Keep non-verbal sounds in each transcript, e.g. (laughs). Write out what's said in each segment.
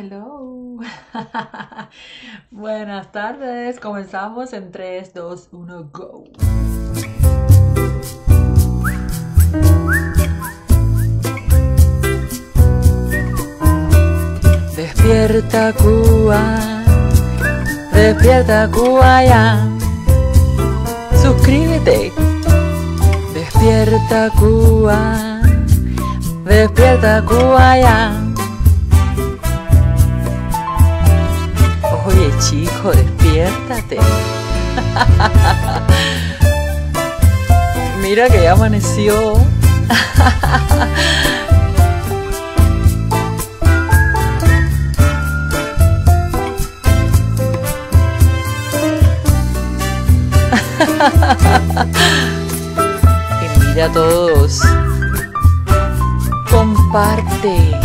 Hello. (laughs) Buenas tardes. Comenzamos en 3, 2, 1, go. Despierta Cuba, despierta Cuba ya. Suscríbete. Despierta Cuba, despierta Cuba ya. chico, despiértate. (laughs) Mira que ya amaneció. (laughs) y mira a todos. Comparte.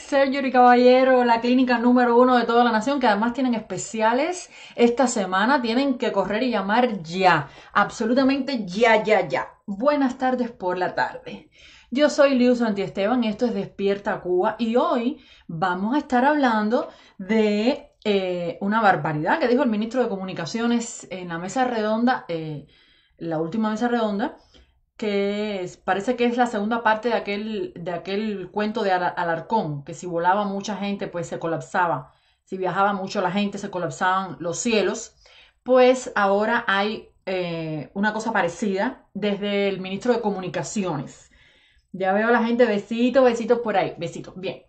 Surgery, caballero, la clínica número uno de toda la nación, que además tienen especiales esta semana. Tienen que correr y llamar ya, absolutamente ya, ya, ya. Buenas tardes por la tarde. Yo soy Liu Esteban, esto es Despierta Cuba y hoy vamos a estar hablando de eh, una barbaridad que dijo el ministro de Comunicaciones en la mesa redonda, eh, la última mesa redonda, que parece que es la segunda parte de aquel, de aquel cuento de Alarcón, que si volaba mucha gente, pues se colapsaba. Si viajaba mucho la gente, se colapsaban los cielos. Pues ahora hay eh, una cosa parecida desde el ministro de Comunicaciones. Ya veo a la gente, besitos, besitos por ahí, besitos. Bien.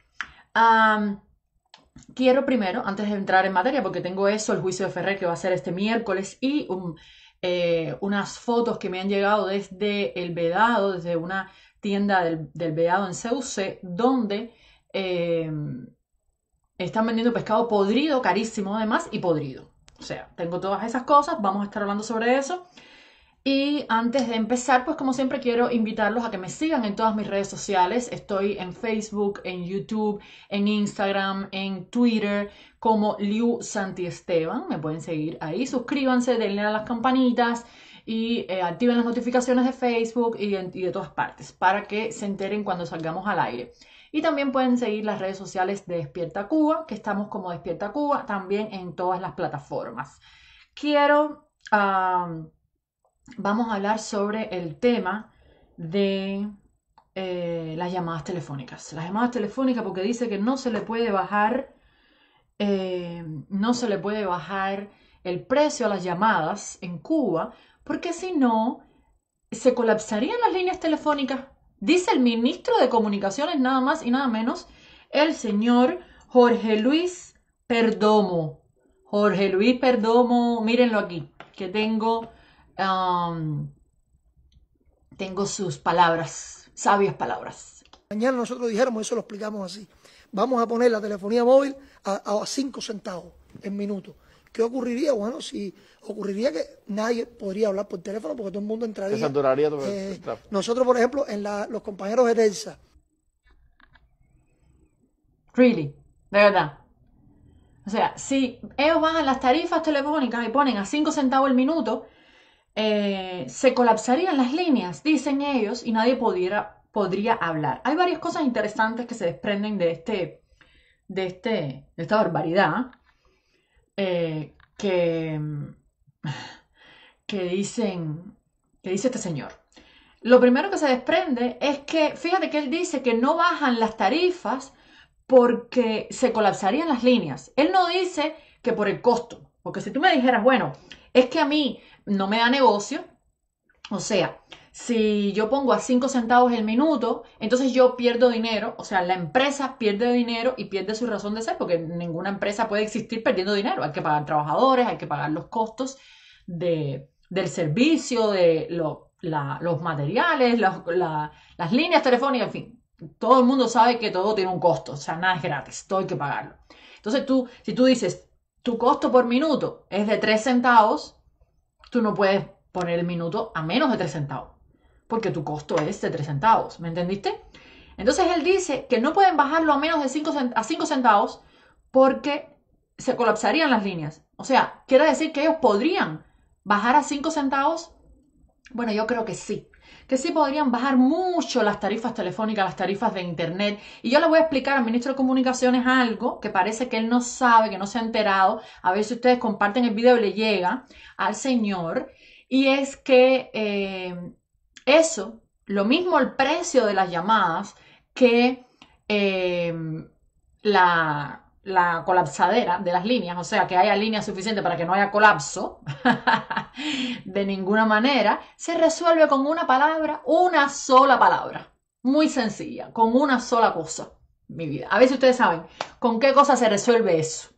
quiero primero, antes de entrar en materia, porque tengo eso, el juicio de Ferrer que va a ser este miércoles y un... Eh, unas fotos que me han llegado desde el Vedado, desde una tienda del, Vedado en CUC, donde em, están vendiendo pescado podrido, carísimo además, y podrido. O sea, tengo todas esas cosas, vamos a estar hablando sobre eso. Y antes de empezar, pues como siempre quiero invitarlos a que me sigan en todas mis redes sociales. Estoy en Facebook, en YouTube, en Instagram, en Twitter, como Liu Santi Esteban Me pueden seguir ahí. Suscríbanse, denle a las campanitas y eh, activen las notificaciones de Facebook y de, todas partes para que se enteren cuando salgamos al aire. Y también pueden seguir las redes sociales de Despierta Cuba, que estamos como Despierta Cuba también en todas las plataformas. Quiero, vamos a hablar sobre el tema de eh, las llamadas telefónicas. Las llamadas telefónicas porque dice que no se le puede bajar eh, no se le puede bajar el precio a las llamadas en Cuba, porque si no, se colapsarían las líneas telefónicas. Dice el ministro de Comunicaciones nada más y nada menos, el señor Jorge Luis Perdomo. Jorge Luis Perdomo, mírenlo aquí, que tengo, um, tengo sus palabras, sabias palabras. Mañana nosotros dijéramos, eso lo explicamos así vamos a poner la telefonía móvil a, 5 centavos el minuto. ¿Qué ocurriría? Bueno, si ocurriría que nadie podría hablar por teléfono porque todo el mundo entraría. Se todo eh, nosotros, por ejemplo, en los compañeros de Telsa. Really, de verdad. O sea, si ellos bajan las tarifas telefónicas y ponen a 5 centavos el minuto, eh, se colapsarían las líneas, dicen ellos, y nadie pudiera podría hablar. Hay varias cosas interesantes que se desprenden de, este, de, este, esta barbaridad eh, que, dicen, que dice este señor. Lo primero que se desprende es que, fíjate que él dice que no bajan las tarifas porque se colapsarían las líneas. Él no dice que por el costo, porque si tú me dijeras, bueno, es que a mí no me da negocio, o sea, si yo pongo a 5 centavos el minuto, entonces yo pierdo dinero, o sea, la empresa pierde dinero y pierde su razón de ser, porque ninguna empresa puede existir perdiendo dinero. Hay que pagar trabajadores, hay que pagar los costos de, del servicio, de los materiales, las líneas telefónicas, en fin. Todo el mundo sabe que todo tiene un costo, o sea, nada es gratis, todo hay que pagarlo. Entonces tú, si tú dices, tu costo por minuto es de 3 centavos, tú no puedes poner el minuto a menos de 3 centavos, porque tu costo es de 3 centavos, ¿me entendiste? Entonces él dice que no pueden bajarlo a menos de 5 a centavos porque se colapsarían las líneas. O sea, quiere decir que ellos podrían bajar a 5 centavos. Bueno, yo creo que sí, que sí podrían bajar mucho las tarifas telefónicas, las tarifas de Internet. Y yo le voy a explicar al ministro de Comunicaciones algo que parece que él no sabe, que no se ha enterado. A ver si ustedes comparten el video y le llega al señor y es que eh, eso, lo mismo el precio de las llamadas que eh, la, colapsadera de las líneas, o sea, que haya línea suficiente para que no haya colapso (laughs) de ninguna manera, se resuelve con una palabra, una sola palabra, muy sencilla, con una sola cosa, mi vida. A ver si ustedes saben con qué cosa se resuelve eso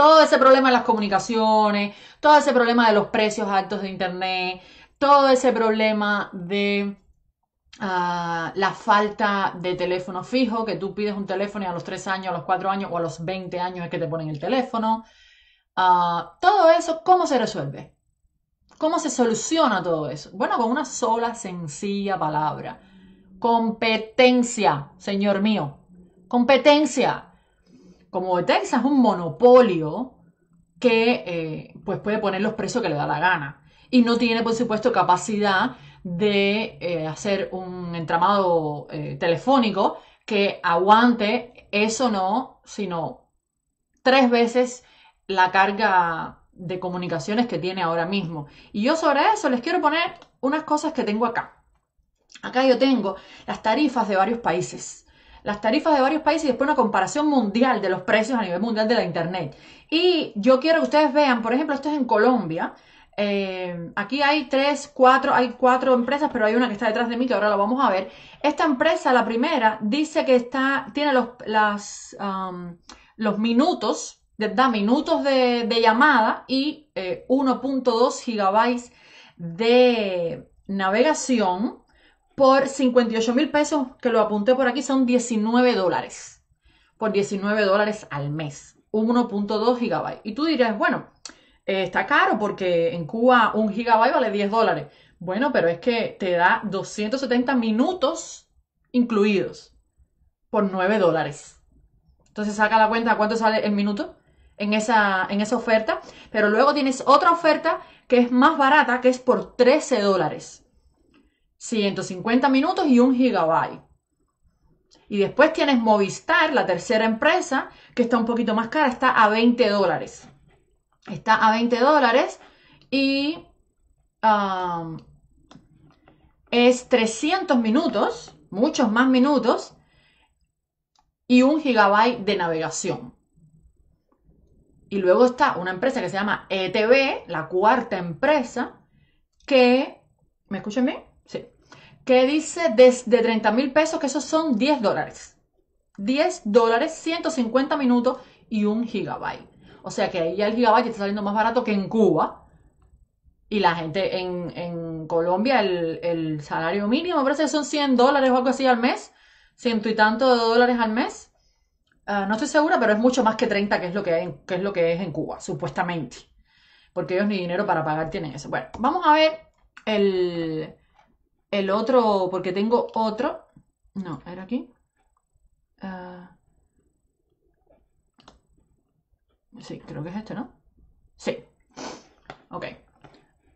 todo ese problema de las comunicaciones, todo ese problema de los precios altos de Internet, todo ese problema de ah, la falta de teléfono fijo, que tú pides un teléfono y a los 3 años, a los 4 años o a los 20 años es que te ponen el teléfono. Ah, todo eso, ¿cómo se resuelve? ¿Cómo se soluciona todo eso? Bueno, con una sola sencilla palabra. Competencia, señor mío. Competencia como Texas es un monopolio que eh, pues puede poner los precios que le da la gana. Y no tiene, por supuesto, capacidad de eh, hacer un entramado eh, telefónico que aguante eso no, sino tres veces la carga de comunicaciones que tiene ahora mismo. Y yo sobre eso les quiero poner unas cosas que tengo acá. Acá yo tengo las tarifas de varios países las tarifas de varios países y después una comparación mundial de los precios a nivel mundial de la Internet. Y yo quiero que ustedes vean, por ejemplo, esto es en Colombia. Eh, aquí hay tres, cuatro, hay cuatro empresas, pero hay una que está detrás de mí que ahora la vamos a ver. Esta empresa, la primera, dice que está, tiene los, um, los minutos, da minutos de, llamada y 1.2 eh, gigabytes de navegación por 58 mil pesos, que lo apunté por aquí, son 19 dólares. Por 19 dólares al mes, 1.2 gigabyte, Y tú dirás, bueno, eh, está caro porque en Cuba un gigabyte vale 10 dólares. Bueno, pero es que te da 270 minutos incluidos por 9 dólares. Entonces saca la cuenta cuánto sale el minuto en esa, en esa oferta. Pero luego tienes otra oferta que es más barata, que es por 13 dólares. 150 minutos y un gigabyte. Y después tienes Movistar, la tercera empresa, que está un poquito más cara, está a 20 dólares. Está a 20 dólares y um, es 300 minutos, muchos más minutos, y un gigabyte de navegación. Y luego está una empresa que se llama ETB, la cuarta empresa, que... ¿Me escuchan bien? que dice desde 30 mil pesos, que esos son 10 dólares. 10 dólares, 150 minutos y un gigabyte. O sea que ahí ya el gigabyte está saliendo más barato que en Cuba. Y la gente en, Colombia, el, salario mínimo, parece que son 100 dólares o algo así al mes. Ciento y tanto de dólares al mes. Ah, no estoy segura, pero es mucho más que 30, que es lo que es lo que es en Cuba, supuestamente. Porque ellos ni dinero para pagar tienen eso. Bueno, vamos a ver el, el otro, porque tengo otro. No, era aquí. Ah. Sí, creo que es este, ¿no? Sí. Ok.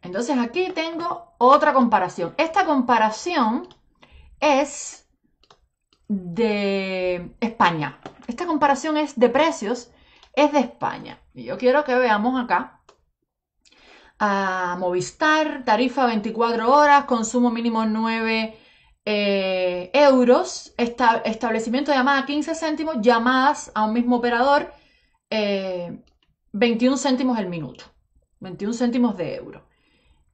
Entonces aquí tengo otra comparación. Esta comparación es de España. Esta comparación es de precios, es de España. Y yo quiero que veamos acá a Movistar, tarifa 24 horas, consumo mínimo 9 eh, euros, establecimiento de llamada 15 céntimos, llamadas a un mismo operador 21 eh, céntimos el minuto, 21 céntimos de euro.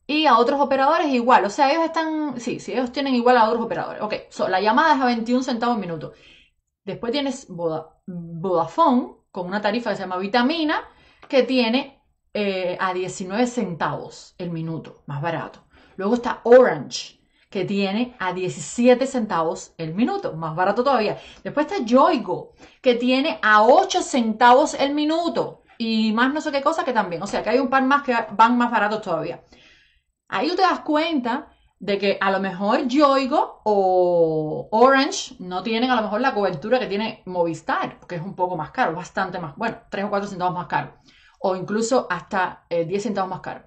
Y a otros operadores igual, o sea, ellos están, sí, sí, ellos tienen igual a otros operadores. Ok, la llamada es a 21 centavos el minuto. Después tienes Vodafone con una tarifa que se llama Vitamina, que tiene eh, a 19 centavos el minuto, más barato. Luego está Orange, que tiene a 17 centavos el minuto, más barato todavía. Después está Yoigo, que tiene a 8 centavos el minuto y más no sé qué cosa que también. O sea, que hay un par más que van más baratos todavía. Ahí tú te das cuenta de que a lo mejor Yoigo o Orange no tienen a lo mejor la cobertura que tiene Movistar, porque es un poco más caro, bastante más, bueno, 3 o 4 centavos más caro o incluso hasta 10 eh, centavos más caro.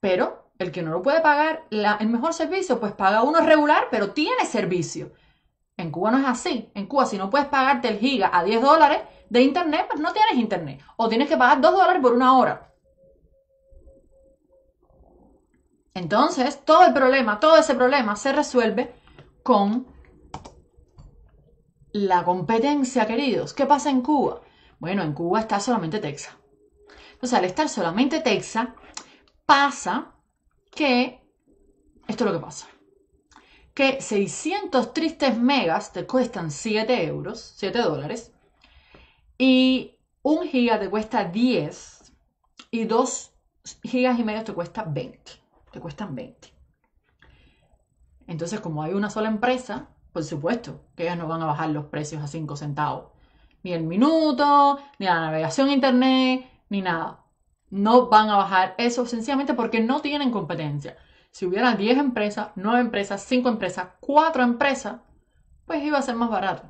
Pero el que no lo puede pagar el mejor servicio, pues paga uno regular, pero tiene servicio. En Cuba no es así. En Cuba, si no puedes pagarte el giga a 10 dólares de internet, pues no tienes internet. O tienes que pagar 2 dólares por una hora. Entonces, todo el problema, todo ese problema se resuelve con la competencia, queridos. ¿Qué pasa en Cuba? Bueno, en Cuba está solamente Texas. Entonces, al estar solamente Texas, pasa que, esto es lo que pasa, que 600 tristes megas te cuestan 7 euros, 7 dólares, y un giga te cuesta 10, y 2 gigas y medio te cuesta 20, te cuestan 20. Entonces, como hay una sola empresa, por supuesto que ellas no van a bajar los precios a 5 centavos ni el minuto, ni la navegación internet, ni nada. No van a bajar eso sencillamente porque no tienen competencia. Si hubiera 10 empresas, 9 empresas, 5 empresas, 4 empresas, pues iba a ser más barato,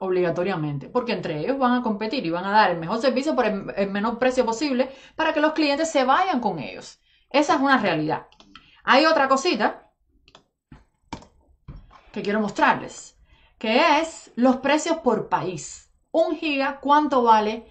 obligatoriamente, porque entre ellos van a competir y van a dar el mejor servicio por el menor precio posible para que los clientes se vayan con ellos. Esa es una realidad. Hay otra cosita que quiero mostrarles, que es los precios por país un giga cuánto vale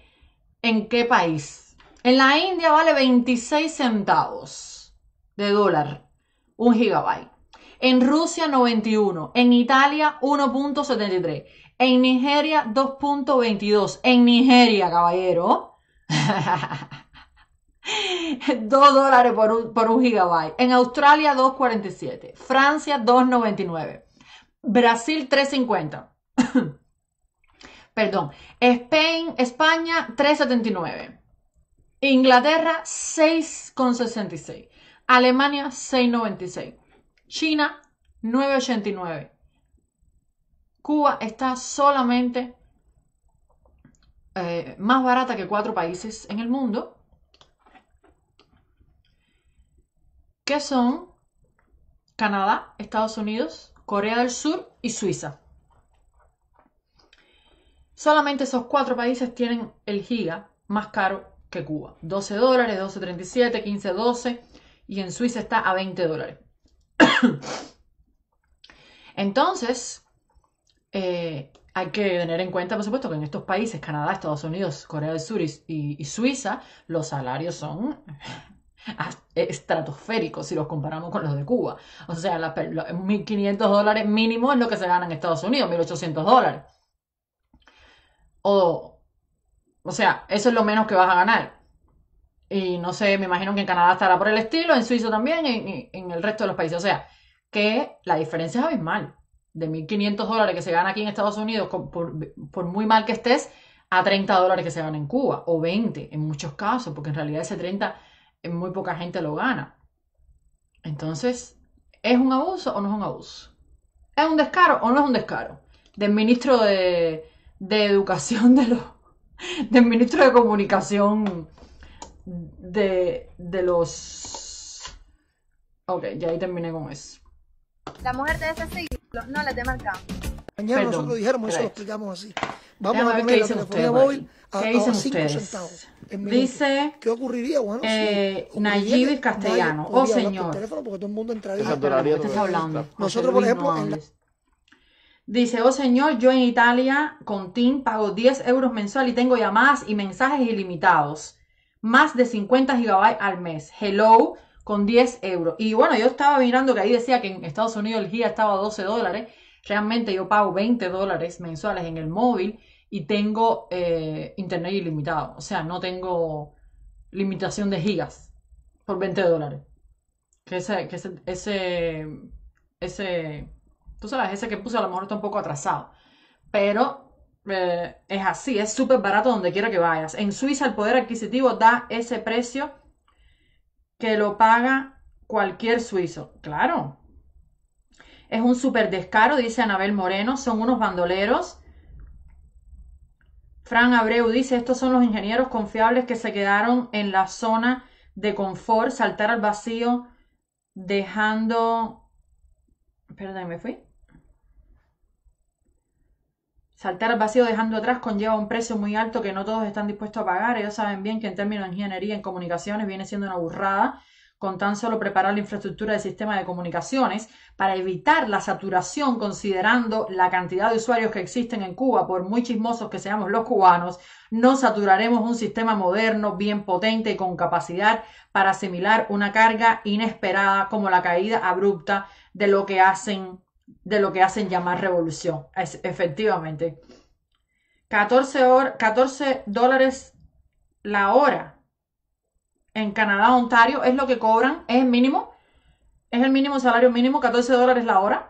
en qué país. En la India vale 26 centavos de dólar, un gigabyte. En Rusia 91, en Italia 1.73, en Nigeria 2.22, en Nigeria, caballero. 2 (laughs) dólares por un, gigabyte. En Australia 2.47. Francia 2.99. Brasil 3.50. (laughs) perdón, Spain, España 3,79, Inglaterra 6,66, Alemania 6,96, China 9,89. Cuba está solamente eh, más barata que cuatro países en el mundo, que son Canadá, Estados Unidos, Corea del Sur y Suiza. Solamente esos cuatro países tienen el giga más caro que Cuba. 12 dólares, 12.37, 15, 12 y en Suiza está a 20 dólares. (coughs) Entonces, eh, hay que tener en cuenta, por supuesto, que en estos países, Canadá, Estados Unidos, Corea del Sur y, y Suiza, los salarios son (laughs) estratosféricos si los comparamos con los de Cuba. O sea, 1.500 dólares mínimo es lo que se gana en Estados Unidos, 1.800 dólares. O, o sea, eso es lo menos que vas a ganar. Y no sé, me imagino que en Canadá estará por el estilo, en Suiza también, en, en el resto de los países. O sea, que la diferencia es abismal. De 1.500 dólares que se gana aquí en Estados Unidos, por, por muy mal que estés, a 30 dólares que se gana en Cuba, o 20 en muchos casos, porque en realidad ese 30 eh, muy poca gente lo gana. Entonces, ¿es un abuso o no es un abuso? ¿Es un descaro o no es un descaro? Del ministro de, de educación de los, del ministro de comunicación de, de los... Ok, ya ahí terminé con eso. La mujer de ese siglo, no la de marca. Mañana Perdón, nosotros dijéramos eso, lo explicamos así. Vamos Déjame a ver qué telefonía móvil a, ¿Qué dicen a ustedes? Dice, ¿qué ocurriría? Bueno, eh, si Nayib Castellano, oh señor. Por teléfono porque todo el mundo entraría. hablando? Nosotros, por ejemplo, no en la... Dice, oh Señor, yo en Italia con TIM pago 10 euros mensual y tengo llamadas y mensajes ilimitados. Más de 50 gigabytes al mes. Hello, con 10 euros. Y bueno, yo estaba mirando que ahí decía que en Estados Unidos el giga estaba a 12 dólares. Realmente yo pago 20 dólares mensuales en el móvil y tengo eh, internet ilimitado. O sea, no tengo limitación de gigas por 20 dólares. Que que ese, ese, ese tú sabes, ese que puse a lo mejor está un poco atrasado, pero eh, es así, es súper barato donde quiera que vayas. En Suiza el poder adquisitivo da ese precio que lo paga cualquier suizo, claro. Es un súper descaro, dice Anabel Moreno, son unos bandoleros. Fran Abreu dice, estos son los ingenieros confiables que se quedaron en la zona de confort, saltar al vacío, dejando... Perdón, me fui. Saltar vacío dejando atrás conlleva un precio muy alto que no todos están dispuestos a pagar. Ellos saben bien que en términos de ingeniería en comunicaciones viene siendo una burrada con tan solo preparar la infraestructura del sistema de comunicaciones para evitar la saturación considerando la cantidad de usuarios que existen en Cuba, por muy chismosos que seamos los cubanos, no saturaremos un sistema moderno, bien potente y con capacidad para asimilar una carga inesperada como la caída abrupta de lo que hacen de lo que hacen llamar revolución, es, efectivamente. 14, dólares la hora en Canadá, Ontario, es lo que cobran, es el mínimo, es el mínimo salario mínimo, 14 dólares la hora.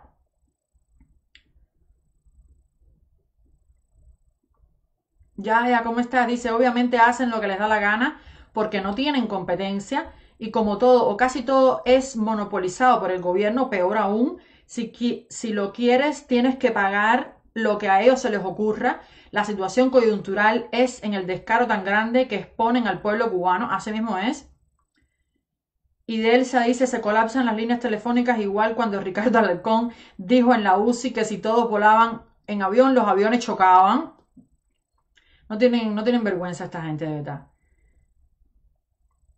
Ya, ya, ¿cómo está? Dice, obviamente hacen lo que les da la gana porque no tienen competencia y como todo o casi todo es monopolizado por el gobierno, peor aún, si, lo quieres, tienes que pagar lo que a ellos se les ocurra. La situación coyuntural es en el descaro tan grande que exponen al pueblo cubano, así mismo es. Y Delsa dice, se colapsan las líneas telefónicas igual cuando Ricardo Alarcón dijo en la UCI que si todos volaban en avión, los aviones chocaban. No tienen, no tienen vergüenza esta gente de verdad.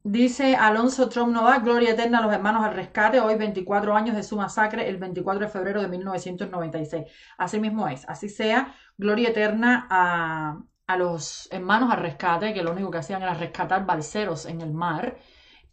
Dice Alonso Trump Novak, gloria eterna a los hermanos al rescate, hoy 24 años de su masacre, el 24 de febrero de 1996. Así mismo es, así sea, gloria eterna a, los hermanos al rescate, que lo único que hacían era rescatar balseros en el mar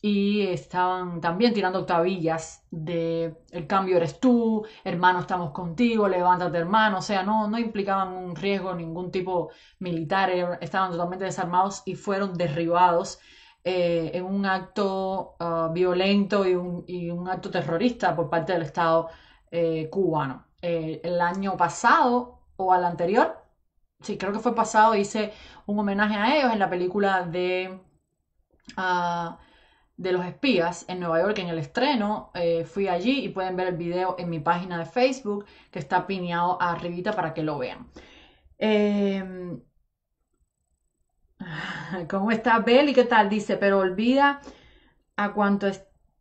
y estaban también tirando octavillas de el cambio eres tú, hermano estamos contigo, levántate hermano, o sea, no, no implicaban un riesgo ningún tipo militar, estaban totalmente desarmados y fueron derribados eh, en un acto ah, violento y un, acto terrorista por parte del Estado eh, cubano. Eh, el año pasado o al anterior, sí, creo que fue pasado, hice un homenaje a ellos en la película de... Ah, de los espías en Nueva York en el estreno. fui allí y pueden ver el video en mi página de Facebook que está pineado arribita para que lo vean. Em, (laughs) ¿Cómo está Beli? ¿Qué tal? Dice, pero olvida a cuánto,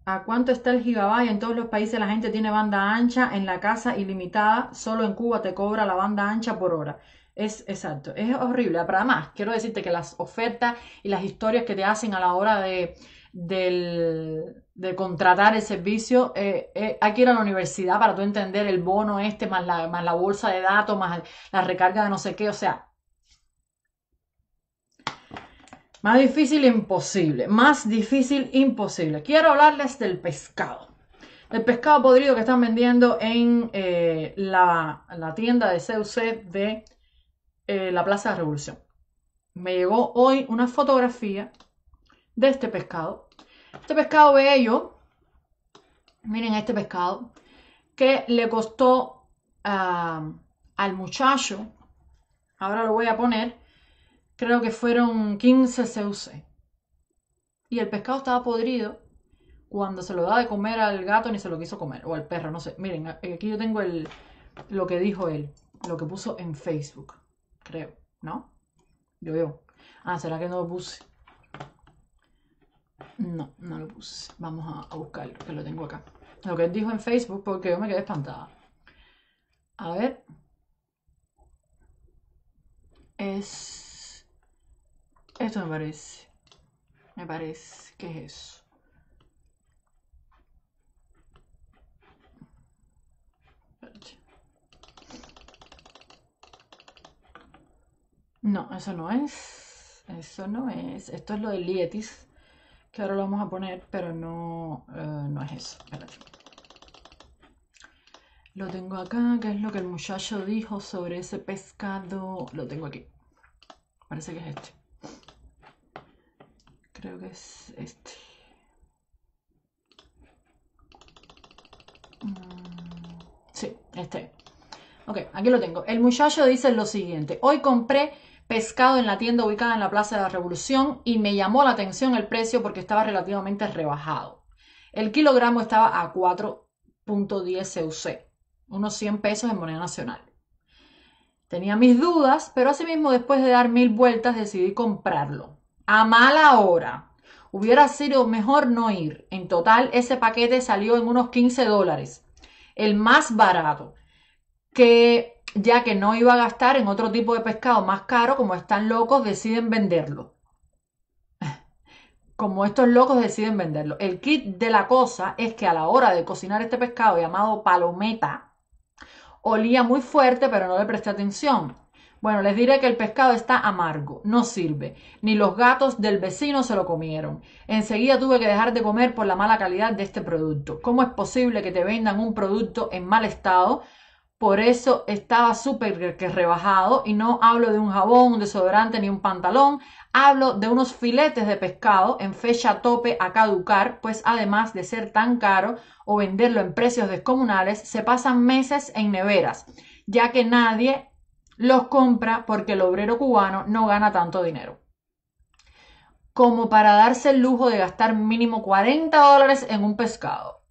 a cuánto está el gigabyte. En todos los países la gente tiene banda ancha en la casa ilimitada. Solo en Cuba te cobra la banda ancha por hora. Es exacto, es horrible. Pero además, quiero decirte que las ofertas y las historias que te hacen a la hora de, de contratar el servicio, eh, eh, hay que ir a la universidad para tú entender el bono este, más la bolsa de datos, más la recarga de no sé qué. O sea, Más difícil imposible, más difícil imposible. Quiero hablarles del pescado. Del pescado podrido que están vendiendo en eh, la, tienda de CUC de eh, la Plaza de Revolución. Me llegó hoy una fotografía de este pescado. Este pescado bello, miren este pescado, que le costó ah, al muchacho, ahora lo voy a poner, creo que fueron 15 CUC. Y el pescado estaba podrido cuando se lo da de comer al gato ni se lo quiso comer, o al perro, no sé. Miren, aquí yo tengo el, lo que dijo él, lo que puso en Facebook, creo, ¿no? Yo, veo. Ah, ¿será que no lo puse? No, no lo puse. Vamos a, a buscarlo, que lo tengo acá. Lo que él dijo en Facebook, porque yo me quedé espantada. A ver. Es... Esto me parece. Me parece. ¿Qué es eso? No, eso no es. Eso no es. Esto es lo de lietis, que ahora lo vamos a poner, pero no, eh, no es eso. Espérate. Lo tengo acá, que es lo que el muchacho dijo sobre ese pescado. Lo tengo aquí. Parece que es este creo que es este mm, sí, este ok, aquí lo tengo el muchacho dice lo siguiente hoy compré pescado en la tienda ubicada en la Plaza de la Revolución y me llamó la atención el precio porque estaba relativamente rebajado el kilogramo estaba a 4.10 CUC unos 100 pesos en moneda nacional Tenía mis dudas, pero asimismo después de dar mil vueltas decidí comprarlo a mala hora. Hubiera sido mejor no ir. En total, ese paquete salió en unos 15 dólares, el más barato, que ya que no iba a gastar en otro tipo de pescado más caro, como están locos, deciden venderlo. (laughs) Como estos locos deciden venderlo. El kit de la cosa es que a la hora de cocinar este pescado llamado palometa, olía muy fuerte, pero no le presté atención. Bueno, les diré que el pescado está amargo, no sirve. Ni los gatos del vecino se lo comieron. Enseguida tuve que dejar de comer por la mala calidad de este producto. ¿Cómo es posible que te vendan un producto en mal estado? Por eso estaba súper que rebajado y no hablo de un jabón, un desodorante ni un pantalón. Hablo de unos filetes de pescado en fecha tope a caducar, pues además de ser tan caro o venderlo en precios descomunales, se pasan meses en neveras, ya que nadie los compra porque el obrero cubano no gana tanto dinero como para darse el lujo de gastar mínimo 40 dólares en un pescado.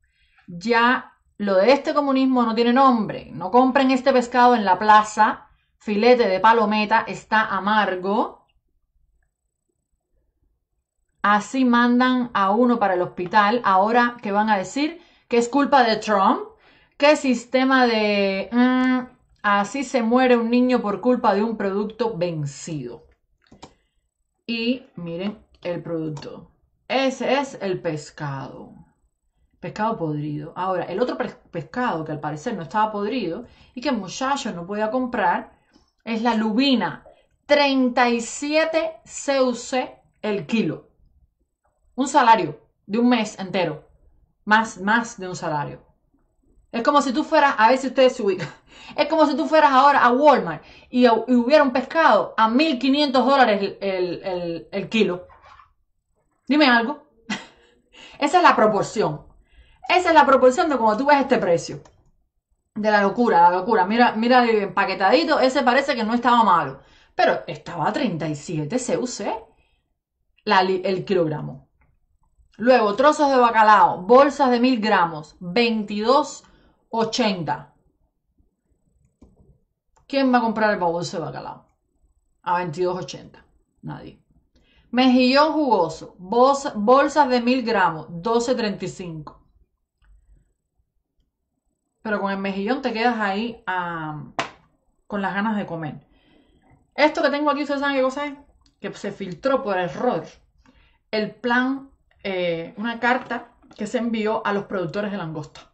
Ya lo de este comunismo no tiene nombre. No compren este pescado en la plaza. Filete de palometa está amargo. Así mandan a uno para el hospital. Ahora que van a decir que es culpa de Trump, que sistema de... Mm, Así se muere un niño por culpa de un producto vencido. Y miren el producto. Ese es el pescado. Pescado podrido. Ahora, el otro pescado que al parecer no estaba podrido y que el muchacho no podía comprar es la lubina. 37 CUC el kilo. Un salario de un mes entero. Más, más de un salario. Es como si tú fueras, a ver si ustedes se ubican, es como si tú fueras ahora a Walmart y, y hubiera un pescado a 1.500 dólares el, kilo. Dime algo. (laughs) Esa es la proporción. Esa es la proporción de cómo tú ves este precio. De la locura, la locura. Mira, mira el empaquetadito, ese parece que no estaba malo. Pero estaba a 37 CUC ¿eh? la, el kilogramo. Luego, trozos de bacalao, bolsas de 1.000 gramos, 22 80. ¿Quién va a comprar el baboso de bacalao? A 22.80. Nadie. Mejillón jugoso, bolsas de 1000 gramos, 12.35. Pero con el mejillón te quedas ahí con las ganas de comer. Esto que tengo aquí, ¿ustedes saben qué cosa es? Que se filtró por error el plan, eh, una carta que se envió a los productores de langosta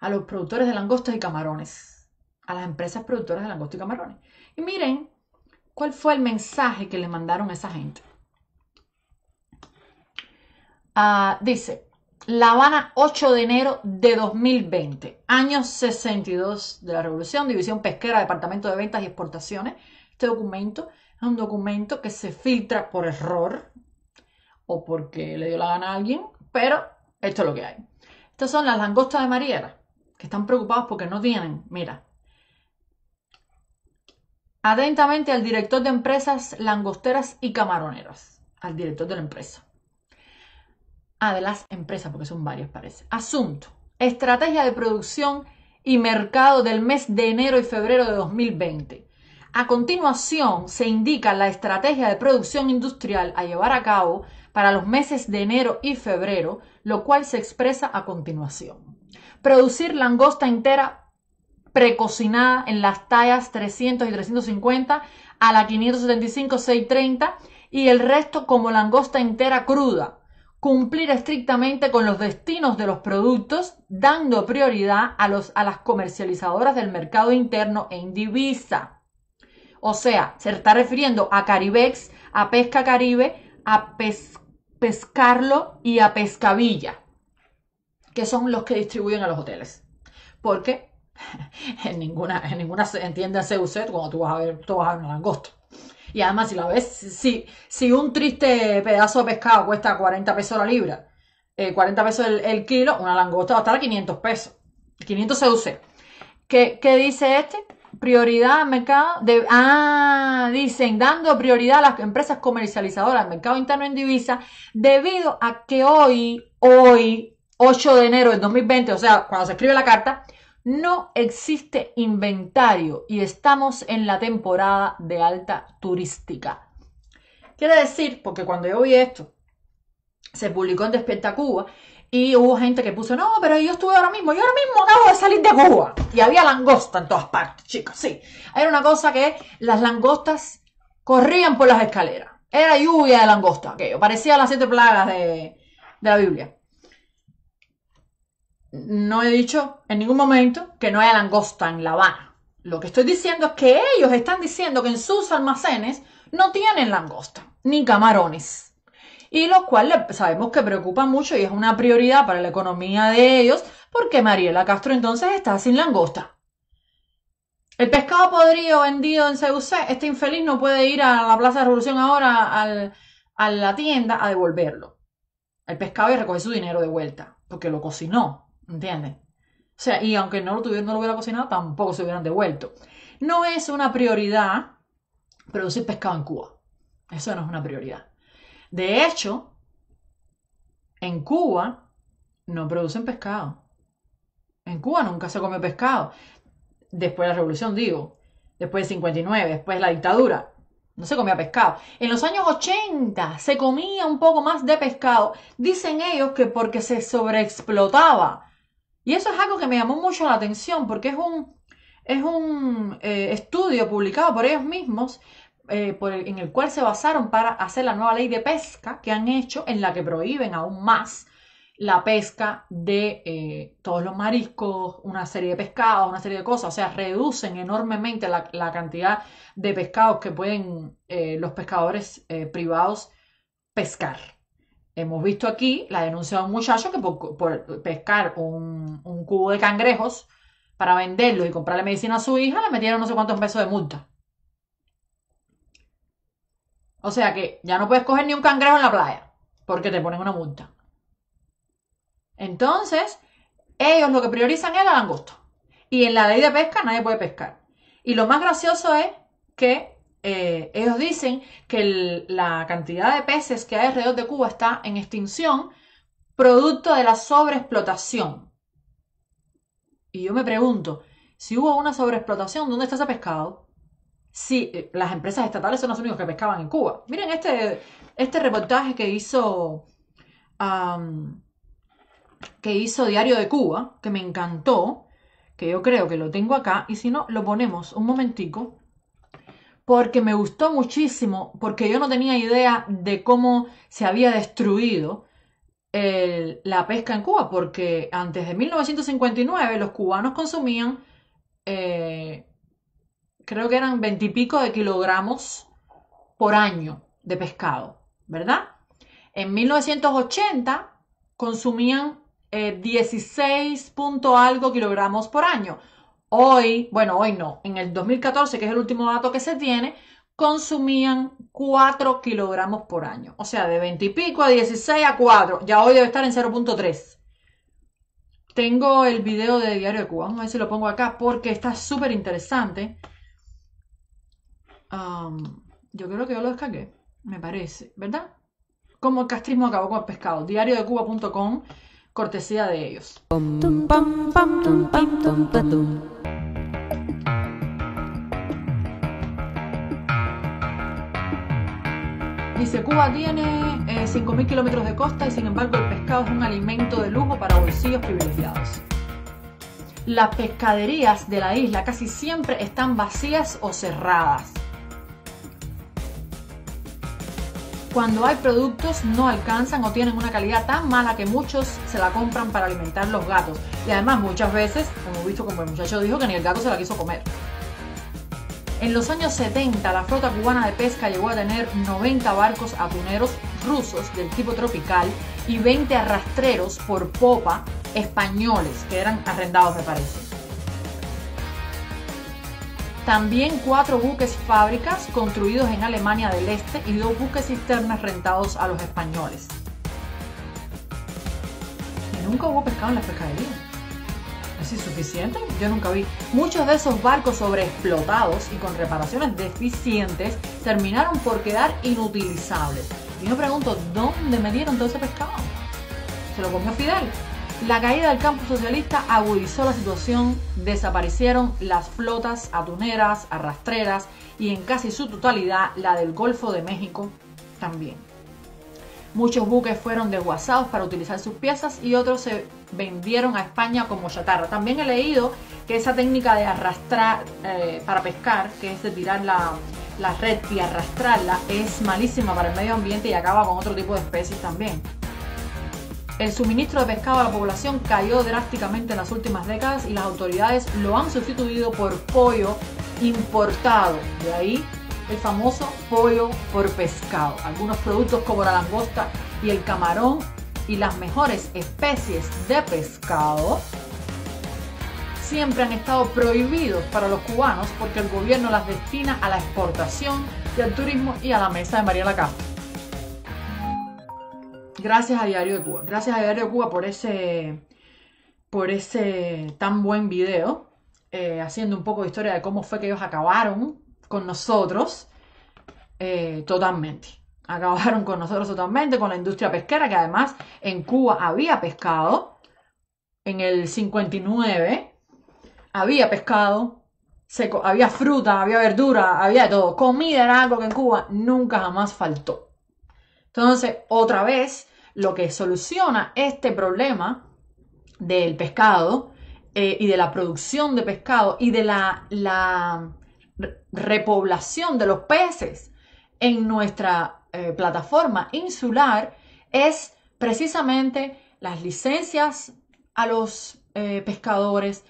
a los productores de langostas y camarones, a las empresas productoras de langostas y camarones. Y miren cuál fue el mensaje que le mandaron a esa gente. Ah, dice, La Habana 8 de enero de 2020, año 62 de la Revolución, División Pesquera, Departamento de Ventas y Exportaciones. Este documento es un documento que se filtra por error o porque le dio la gana a alguien, pero esto es lo que hay. Estas son las langostas de Mariela que están preocupados porque no tienen, mira. Atentamente al director de empresas langosteras y camaroneras, al director de la empresa. Ah, de las empresas, porque son varias, parece. Asunto. Estrategia de producción y mercado del mes de enero y febrero de 2020. A continuación, se indica la estrategia de producción industrial a llevar a cabo para los meses de enero y febrero, lo cual se expresa a continuación producir langosta entera precocinada en las tallas 300 y 350 a la 575 630 y el resto como langosta entera cruda. Cumplir estrictamente con los destinos de los productos, dando prioridad a, los, a las comercializadoras del mercado interno en divisa. O sea, se está refiriendo a Caribex, a Pesca Caribe, a Pescarlo y a Pescavilla que son los que distribuyen a los hoteles. Porque (laughs) en ninguna, en ninguna entienda usted cuando tú vas a ver, tú a una langosta. Y además, si la ves, si, si un triste pedazo de pescado cuesta 40 pesos la libra, 40 eh, pesos el, kilo, una langosta va a estar a 500 pesos. 500 CUC. ¿Qué, qué dice este? Prioridad al mercado. De, ah, dicen, dando prioridad a las empresas comercializadoras al mercado interno en divisa, debido a que hoy, hoy, 8 de enero del 2020, o sea, cuando se escribe la carta, no existe inventario y estamos en la temporada de alta turística. Quiere decir, porque cuando yo vi esto, se publicó en Despierta Cuba y hubo gente que puso, no, pero yo estuve ahora mismo, yo ahora mismo acabo de salir de Cuba. Y había langosta en todas partes, chicos, sí. Era una cosa que las langostas corrían por las escaleras. Era lluvia de langosta, aquello. Parecía las siete plagas de, de la Biblia no he dicho en ningún momento que no haya langosta en La Habana. Lo que estoy diciendo es que ellos están diciendo que en sus almacenes no tienen langosta ni camarones. Y lo cual sabemos que preocupa mucho y es una prioridad para la economía de ellos, porque Mariela Castro entonces está sin langosta. El pescado podrido vendido en CUC, este infeliz no puede ir a la Plaza de Revolución ahora a la tienda a devolverlo. El pescado y recoge su dinero de vuelta, porque lo cocinó, ¿Entienden? O sea, y aunque no lo, tuvieran, no lo hubiera cocinado, tampoco se hubieran devuelto. No es una prioridad producir pescado en Cuba. Eso no es una prioridad. De hecho, en Cuba no producen pescado. En Cuba nunca se come pescado. Después de la revolución, digo. Después del 59, después de la dictadura. No se comía pescado. En los años 80 se comía un poco más de pescado. Dicen ellos que porque se sobreexplotaba y eso es algo que me llamó mucho la atención porque es un, es un eh, estudio publicado por ellos mismos eh, en el cual se basaron para hacer la nueva ley de pesca que han hecho en la que prohíben aún más la pesca de eh, todos los mariscos, una serie de pescados, una serie de cosas, o sea, reducen enormemente la cantidad de pescados que pueden los pescadores privados pescar. Hemos visto aquí la denuncia de un muchacho que por, pescar un, un, cubo de cangrejos para venderlo y comprarle medicina a su hija le metieron no sé cuántos pesos de multa. O sea que ya no puedes coger ni un cangrejo en la playa porque te ponen una multa. Entonces, ellos lo que priorizan es la langosta. Y en la ley de pesca nadie puede pescar. Y lo más gracioso es que eh, ellos dicen que la cantidad de peces que hay alrededor de Cuba está en extinción producto de la sobreexplotación. Y yo me pregunto, si hubo una sobreexplotación, ¿dónde está ese pescado? Si eh, las empresas estatales son los únicos que pescaban en Cuba. Miren este, este reportaje que hizo, que hizo Diario de Cuba, que me encantó, que yo creo que lo tengo acá, y si no, lo ponemos un momentico porque me gustó muchísimo, porque yo no tenía idea de cómo se había destruido la pesca en Cuba, porque antes de 1959 los cubanos consumían, eh, creo que eran pico de kilogramos por año de pescado, ¿verdad? En 1980 consumían 16 eh, algo kilogramos por año hoy, bueno, hoy no, en el 2014, que es el último dato que se tiene, consumían 4 kilogramos por año. O sea, de 20 y pico a 16 a 4. Ya hoy debe estar en 0.3. Tengo el video de Diario de Cuba. Vamos a ver si lo pongo acá porque está súper interesante. yo creo que yo lo descargué, me parece, ¿verdad? Como el castrismo acabó con el pescado. Diariodecuba.com cortesía de ellos. Dice, Cuba tiene 5.000 eh, kilómetros de costa y sin embargo el pescado es un alimento de lujo para bolsillos privilegiados. Las pescaderías de la isla casi siempre están vacías o cerradas. cuando hay productos no alcanzan o tienen una calidad tan mala que muchos se la compran para alimentar los gatos. Y además muchas veces, como visto como el muchacho dijo, que ni el gato se la quiso comer. En los años 70, la flota cubana de pesca llegó a tener 90 barcos apuneros rusos del tipo tropical y 20 arrastreros por popa españoles, que eran arrendados, me parece. También cuatro buques fábricas construidos en Alemania del Este y dos buques cisternas rentados a los españoles. Y nunca hubo pescado en la pescadería. ¿Es insuficiente? Yo nunca vi. Muchos de esos barcos sobreexplotados y con reparaciones deficientes terminaron por quedar inutilizables. Y yo pregunto, ¿dónde dieron todo ese pescado? ¿Se lo comió Fidel? La caída del campo socialista agudizó la situación, desaparecieron las flotas atuneras, arrastreras y en casi su totalidad la del Golfo de México también. Muchos buques fueron desguazados para utilizar sus piezas y otros se vendieron a España como chatarra. También he leído que esa técnica de arrastrar eh, para pescar, que es de tirar la red y arrastrarla, es malísima para el medio ambiente y acaba con otro tipo de especies también. El suministro de pescado a la población cayó drásticamente en las últimas décadas y las autoridades lo han sustituido por pollo importado. De ahí el famoso pollo por pescado. Algunos productos como la langosta y el camarón y las mejores especies de pescado siempre han estado prohibidos para los cubanos porque el gobierno las destina a la exportación y al turismo y a la mesa de María Lacaste. Gracias a Diario de Cuba. Gracias a Diario de Cuba por ese, por ese tan buen video, eh, haciendo un poco de historia de cómo fue que ellos acabaron con nosotros eh, totalmente. Acabaron con nosotros totalmente, con la industria pesquera, que además en Cuba había pescado, en el 59 había pescado, seco, había fruta, había verdura, había de todo. Comida era algo que en Cuba nunca jamás faltó. Entonces, otra vez, lo que soluciona este problema del pescado eh, y de la producción de pescado y de la, repoblación de los peces en nuestra eh, plataforma insular es precisamente las licencias a los eh, pescadores,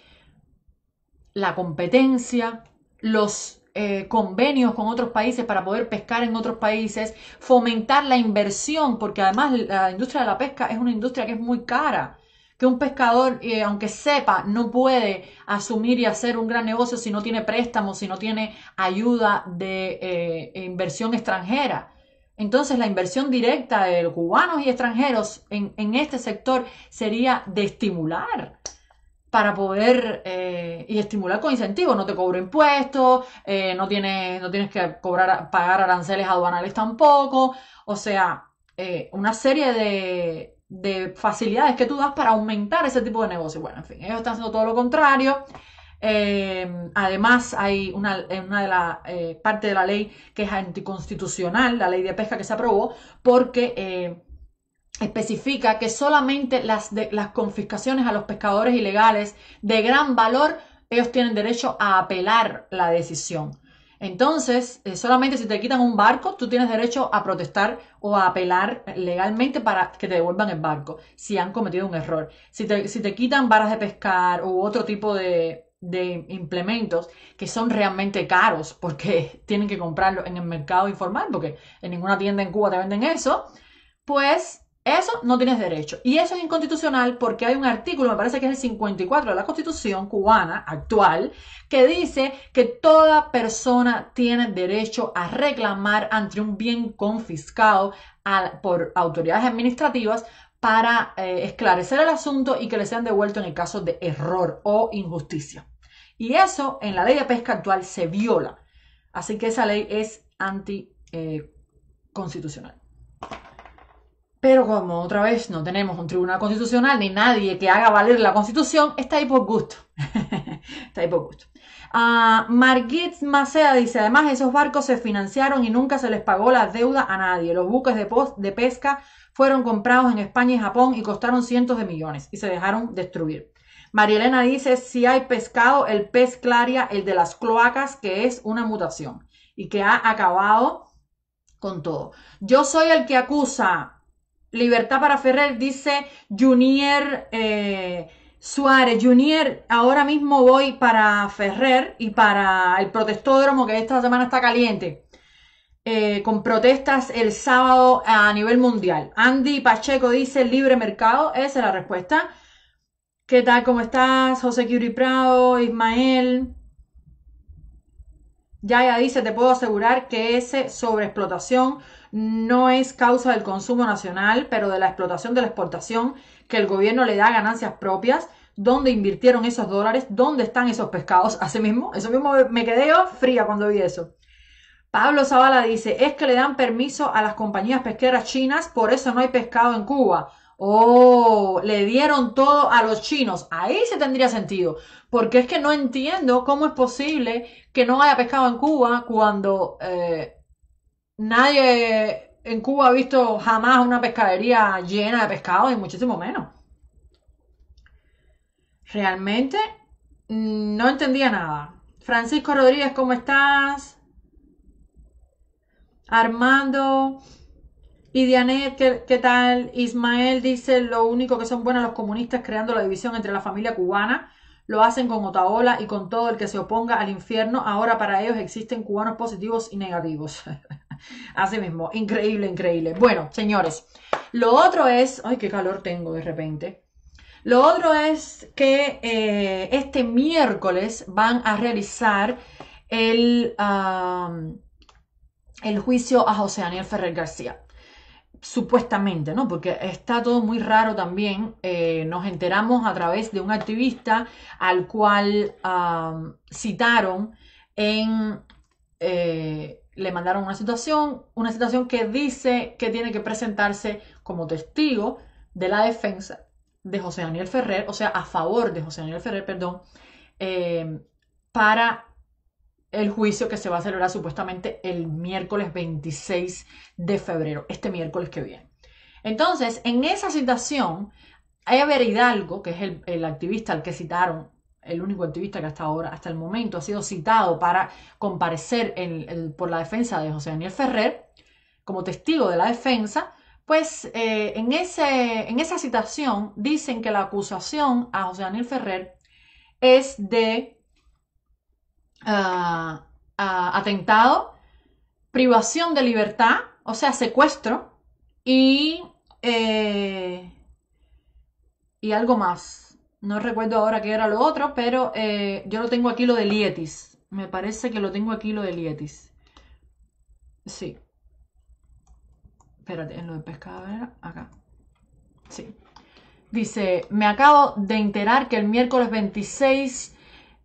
la competencia, los eh, convenios con otros países para poder pescar en otros países, fomentar la inversión, porque además la industria de la pesca es una industria que es muy cara que un pescador, eh, aunque sepa, no puede asumir y hacer un gran negocio si no tiene préstamos, si no tiene ayuda de eh, inversión extranjera. Entonces la inversión directa de los cubanos y extranjeros en, en este sector sería de estimular para poder eh, y estimular con incentivos, no te cobro impuestos, eh, no, tienes, no tienes que cobrar, pagar aranceles aduanales tampoco, o sea, eh, una serie de, facilidades que tú das para aumentar ese tipo de negocio. Bueno, en fin, ellos están haciendo todo lo contrario. además, hay una, de parte de la ley que es anticonstitucional, la ley de pesca que se aprobó, porque especifica que solamente las, las confiscaciones a los pescadores ilegales de gran valor, ellos tienen derecho a apelar la decisión. Entonces, eh, solamente si te quitan un barco, tú tienes derecho a protestar o a apelar legalmente para que te devuelvan el barco, si han cometido un error. Si te, quitan varas de pescar u otro tipo de, de implementos que son realmente caros porque (laughs) tienen que comprarlo en el mercado informal porque en ninguna tienda en Cuba te venden eso, pues eso no tienes derecho. Y eso es inconstitucional porque hay un artículo, me parece que es el 54 de la Constitución cubana actual, que dice que toda persona tiene derecho a reclamar ante un bien confiscado por autoridades administrativas para eh, esclarecer el asunto y que le sean devuelto en el caso de error o injusticia. Y eso en la ley de pesca actual se viola. Así que esa ley es anticonstitucional. Eh, pero como otra vez no tenemos un tribunal constitucional ni nadie que haga valer la constitución, está ahí por gusto. (laughs) está ahí por gusto. Ah, Margit Macea dice, además esos barcos se financiaron y nunca se les pagó la deuda a nadie. Los buques de, de pesca fueron comprados en España y Japón y costaron cientos de millones y se dejaron destruir. Elena dice, si hay pescado, el pez claria, el de las cloacas, que es una mutación y que ha acabado con todo. Yo soy el que acusa Libertad para Ferrer, dice Junior eh, Suárez. Junior, ahora mismo voy para Ferrer y para el protestódromo que esta semana está caliente. Eh, con protestas el sábado a nivel mundial. Andy Pacheco dice libre mercado, esa es la respuesta. ¿Qué tal? ¿Cómo estás? José Curiprao, Prado, Ismael. Ya ya dice, te puedo asegurar que ese sobreexplotación no es causa del consumo nacional, pero de la explotación de la exportación, que el gobierno le da ganancias propias, dónde invirtieron esos dólares, dónde están esos pescados, (laughs) así mismo, eso mismo me quedé yo fría cuando vi eso. Pablo Zavala dice, es que le dan permiso a las compañías pesqueras chinas, por eso no hay pescado en Cuba oh, le dieron todo a los chinos. Ahí se tendría sentido. Porque es que no entiendo cómo es posible que no haya pescado en Cuba cuando eh, nadie en Cuba ha visto jamás una pescadería llena de pescado y muchísimo menos. Realmente mm, no entendía nada. Francisco Rodríguez, ¿cómo estás? Armando, y Dianet, ¿qué, tal? Ismael dice, lo único que son buenos los comunistas creando la división entre la familia cubana, lo hacen con Otaola y con todo el que se oponga al infierno, ahora para ellos existen cubanos positivos y negativos. (laughs) Así mismo, increíble, increíble. Bueno, señores, lo otro es, ay, qué calor tengo de repente. Lo otro es que eh, este miércoles van a realizar el, el juicio a José Daniel Ferrer García supuestamente, ¿no? Porque está todo muy raro también. Eh, nos enteramos a través de un activista al cual citaron en... Eh, le mandaron una situación, una situación que dice que tiene que presentarse como testigo de la defensa de José Daniel Ferrer, o sea, a favor de José Daniel Ferrer, perdón, eh, para el juicio que se va a celebrar supuestamente el miércoles 26 de febrero, este miércoles que viene. Entonces, en esa citación, Ever Hidalgo, que es el, activista al que citaron, el único activista que hasta ahora, hasta el momento, ha sido citado para comparecer por la defensa de José Daniel Ferrer como testigo de la defensa, pues eh, en, ese, en esa citación dicen que la acusación a José Daniel Ferrer es de eh, eh, atentado, privación de libertad, o sea, secuestro y, eh, y algo más. No recuerdo ahora qué era lo otro, pero yo lo tengo aquí lo de Lietis. Me parece que lo tengo aquí lo de Lietis. Sí. Espérate, en lo de pescado acá. Sí. Dice, me acabo de enterar que el miércoles 26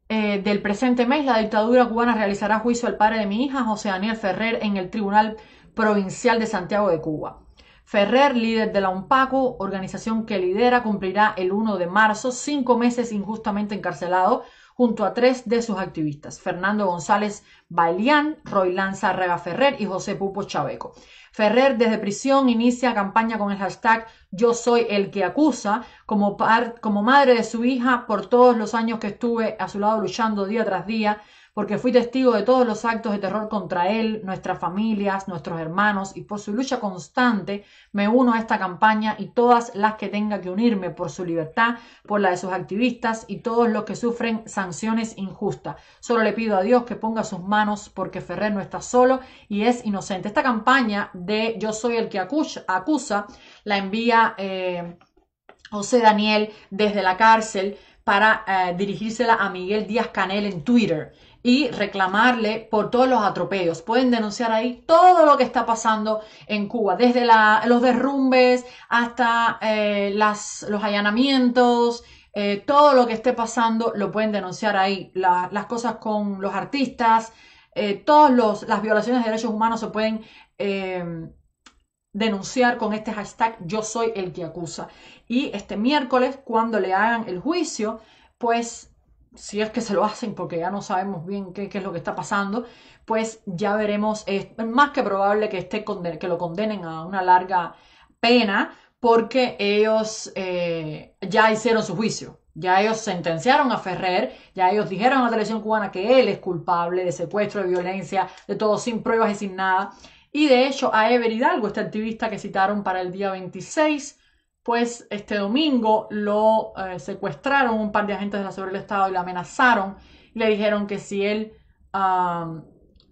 eh, del presente mes, la dictadura cubana realizará juicio al padre de mi hija, José Daniel Ferrer, en el Tribunal Provincial de Santiago de Cuba. Ferrer, líder de la UNPACU, organización que lidera, cumplirá el 1 de marzo cinco meses injustamente encarcelado junto a tres de sus activistas, Fernando González Bailián, Roilán Zárraga Ferrer y José Pupo Chaveco. Ferrer desde prisión inicia campaña con el hashtag Yo soy el que acusa como, como madre de su hija por todos los años que estuve a su lado luchando día tras día porque fui testigo de todos los actos de terror contra él, nuestras familias, nuestros hermanos, y por su lucha constante me uno a esta campaña y todas las que tenga que unirme por su libertad, por la de sus activistas y todos los que sufren sanciones injustas. Solo le pido a Dios que ponga sus manos porque Ferrer no está solo y es inocente. Esta campaña de Yo soy el que acusa, la envía eh, José Daniel desde la cárcel para eh, dirigírsela a Miguel Díaz Canel en Twitter y reclamarle por todos los atropellos. Pueden denunciar ahí todo lo que está pasando en Cuba, desde los derrumbes hasta eh, los allanamientos. Eh, todo lo que esté pasando lo pueden denunciar ahí. las cosas con los artistas, eh, todas las violaciones de derechos humanos se pueden em, denunciar con este hashtag Yo soy el que acusa. Y este miércoles, cuando le hagan el juicio, pues si es que se lo hacen, porque ya no sabemos bien qué, es lo que está pasando, pues ya veremos, es más que probable que, esté que lo condenen a una larga pena, porque ellos eh, ya hicieron su juicio. Ya ellos sentenciaron a Ferrer, ya ellos dijeron a la televisión cubana que él es culpable de secuestro, de violencia, de todo, sin pruebas y sin nada. Y de hecho, a Ever Hidalgo, este activista que citaron para el día 26, pues este domingo lo eh, secuestraron un par de agentes de la Sobre del Estado y lo amenazaron. le dijeron que si él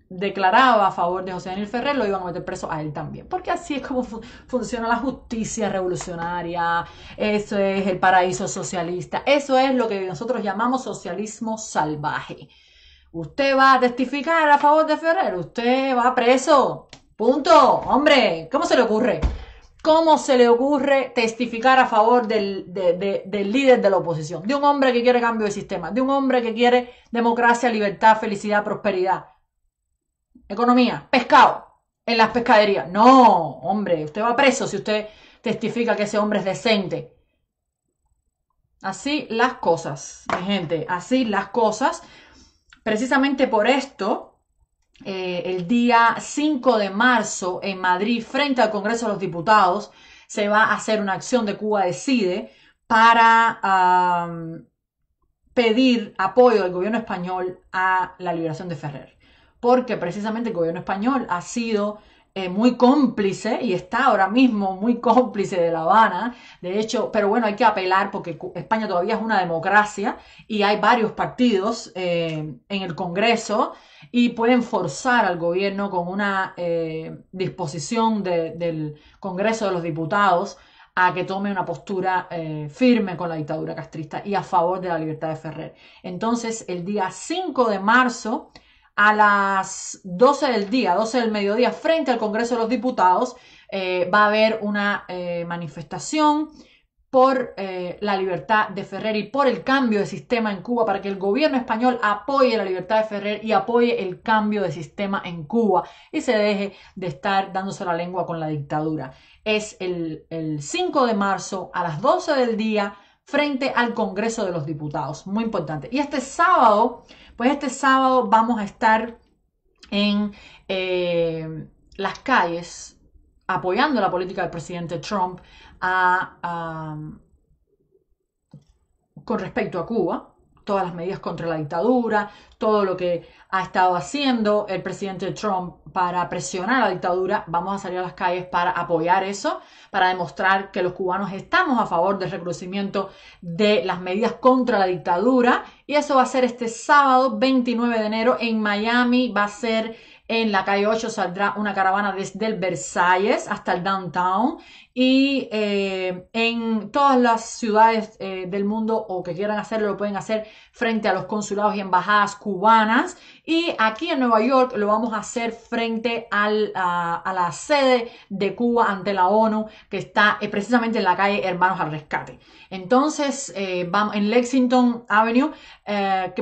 declaraba a favor de José Daniel Ferrer, lo iban a meter preso a él también. Porque así es como funciona la justicia revolucionaria, eso es el paraíso socialista, eso es lo que nosotros llamamos socialismo salvaje. Usted va a testificar a favor de Ferrer, usted va preso. Punto. Hombre, ¿cómo se le ocurre? ¿Cómo se le ocurre testificar a favor del, líder de la oposición? De un hombre que quiere cambio de sistema, de un hombre que quiere democracia, libertad, felicidad, prosperidad, economía, pescado en las pescaderías. No, hombre, usted va preso si usted testifica que ese hombre es decente. Así las cosas, mi gente, así las cosas. Precisamente por esto eh, el día 5 de marzo en Madrid frente al Congreso de los Diputados. Se va a hacer una acción de Cuba Decide para pedir apoyo del gobierno español a la liberación de Ferrer, porque precisamente el gobierno español ha sido eh, muy cómplice y está ahora mismo muy cómplice de La Habana. De hecho, pero bueno, hay que apelar porque España todavía es una democracia y hay varios partidos eh, en el Congreso y pueden forzar al gobierno con una eh, disposición del Congreso de los Diputados a que tome una postura firme con la dictadura castrista y a favor de la libertad de Ferrer. Entonces, el día 5 de marzo a las 12 del día, 12 del mediodía, frente al Congreso de los Diputados, eh, va a haber una eh, manifestación por eh, la libertad de Ferrer y por el cambio de sistema en Cuba, para que el gobierno español apoye la libertad de Ferrer y apoye el cambio de sistema en Cuba y se deje de estar dándose la lengua con la dictadura. Es el, el 5 de marzo a las 12 del día frente al Congreso de los Diputados. Muy importante. Y este sábado pues este sábado vamos a estar en eh, las calles apoyando la política del presidente Trump um, con respecto a Cuba, todas las medidas contra la dictadura, todo lo que ha estado haciendo el presidente Trump para presionar a la dictadura, vamos a salir a las calles para apoyar eso, para demostrar que los cubanos estamos a favor del reconocimiento de las medidas contra la dictadura. Y eso va a ser este sábado 29 de enero en Miami, va a ser en la calle 8 saldrá una caravana desde el Versalles hasta el downtown y eh, en todas las ciudades eh, del mundo o que quieran hacerlo lo pueden hacer frente a los consulados y embajadas cubanas y aquí en Nueva York lo vamos a hacer frente a, la sede de Cuba ante la ONU que está eh, precisamente en la calle Hermanos al Rescate. Entonces vamos en Lexington Avenue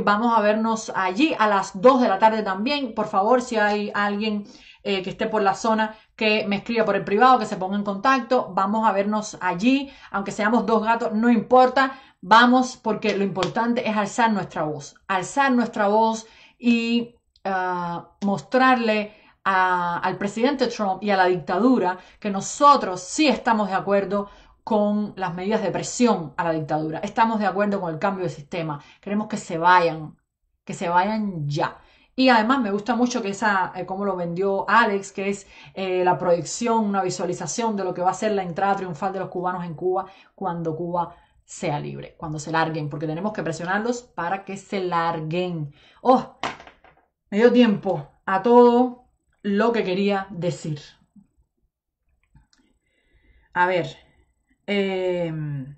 vamos a vernos allí a las 2 de la tarde también. Por favor si hay alguien que esté por la zona que me escriba por el privado, que se ponga en contacto, vamos a vernos allí, aunque seamos dos gatos, no importa, vamos porque lo importante es alzar nuestra voz, alzar nuestra voz y ah, mostrarle al presidente Trump y a la dictadura que nosotros sí estamos de acuerdo con las medidas de presión a la dictadura, estamos de acuerdo con el cambio de sistema, queremos que se vayan, que se vayan ya. Y además me gusta mucho que esa, eh, como lo vendió Alex, que es eh, la proyección, una visualización de lo que va a ser la entrada triunfal de los cubanos en Cuba cuando Cuba sea libre, cuando se larguen, porque tenemos que presionarlos para que se larguen. Oh, me dio tiempo a todo lo que quería decir. A ver, em,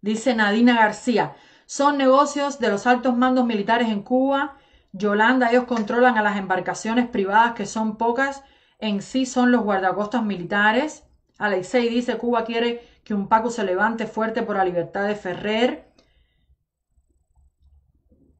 dice Nadina García, son negocios de los altos mandos militares en Cuba Yolanda, ellos controlan a las embarcaciones privadas, que son pocas, en sí son los guardacostas militares. Alexei dice, Cuba quiere que un Paco se levante fuerte por la libertad de Ferrer.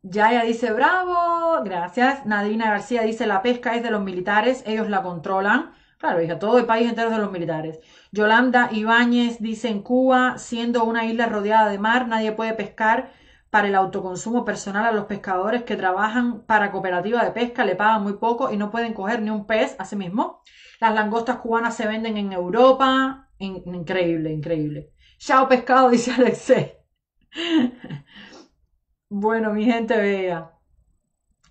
Yaya dice, bravo, gracias. Nadina García dice, la pesca es de los militares, ellos la controlan. Claro, dice, todo el país entero es de los militares. Yolanda Ibáñez dice, en Cuba, siendo una isla rodeada de mar, nadie puede pescar para el autoconsumo personal a los pescadores que trabajan para cooperativa de pesca, le pagan muy poco y no pueden coger ni un pez a sí mismo. Las langostas cubanas se venden en Europa. increíble, increíble. Chao pescado, (laughs) dice Alexei. bueno, mi gente vea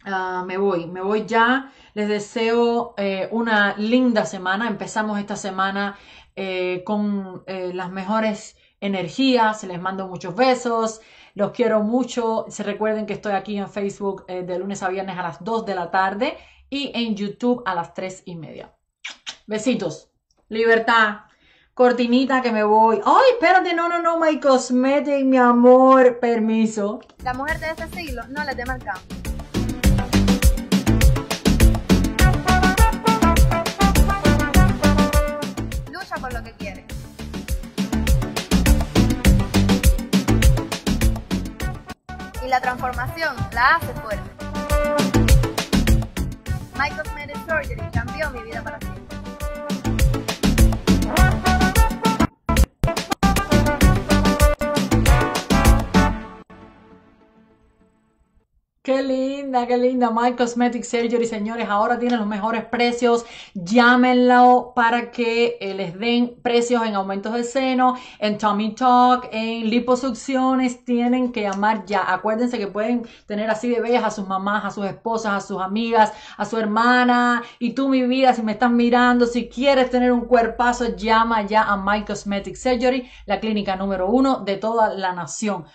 ah, me voy, me voy ya. Les deseo eh, una linda semana. Empezamos esta semana eh, con eh, las mejores energías. Les mando muchos besos. Los quiero mucho. Se recuerden que estoy aquí en Facebook eh, de lunes a viernes a las 2 de la tarde y en YouTube a las 3 y media. Besitos. Libertad. Cortinita que me voy. Ay, espérate, no, no, no, my cosmetic, mi amor. Permiso. La mujer de este siglo no la teme al Lucha por lo que quieres. la transformación la hace fuerte. My Cosmetic Surgery cambió mi vida para siempre. Qué linda, qué linda. My Cosmetic Surgery, señores, ahora tienen los mejores precios. Llámenlo para que eh, les den precios en aumentos de seno, en tummy talk, en liposucciones. Tienen que llamar ya. Acuérdense que pueden tener así de bellas a sus mamás, a sus esposas, a sus amigas, a su hermana. Y tú, mi vida, si me estás mirando, si quieres tener un cuerpazo, llama ya a My Cosmetic Surgery, la clínica número uno de toda la nación.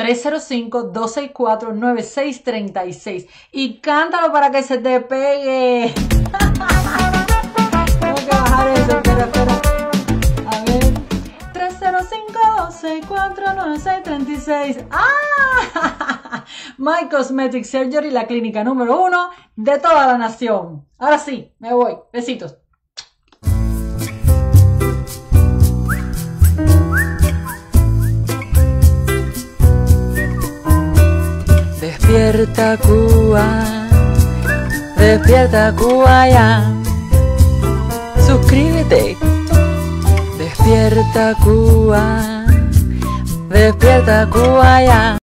305-264-9636. Y cántalo para que se te pegue. (laughs) Tengo que bajar eso, espera, espera. A ver. 305-264-9636. ¡Ah! (laughs) My Cosmetic Surgery, la clínica número uno de toda la nación. Ahora sí, me voy. Besitos. Despierta Cuba, despierta Cuba ya. Suscríbete. Despierta Cuba, despierta Cuba ya.